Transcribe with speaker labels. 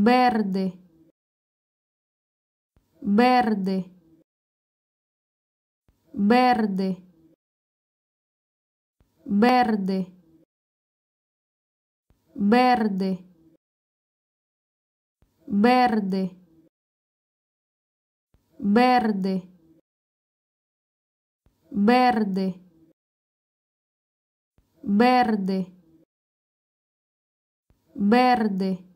Speaker 1: verde verde verde verde verde verde verde verde verde verde